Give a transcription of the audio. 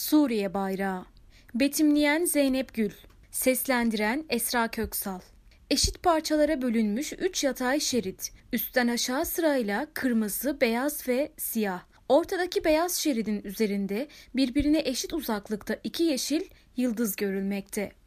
Suriye Bayrağı Betimleyen Zeynep Gül Seslendiren Esra Köksal Eşit parçalara bölünmüş 3 yatay şerit. Üstten aşağı sırayla kırmızı, beyaz ve siyah. Ortadaki beyaz şeridin üzerinde birbirine eşit uzaklıkta iki yeşil yıldız görülmekte.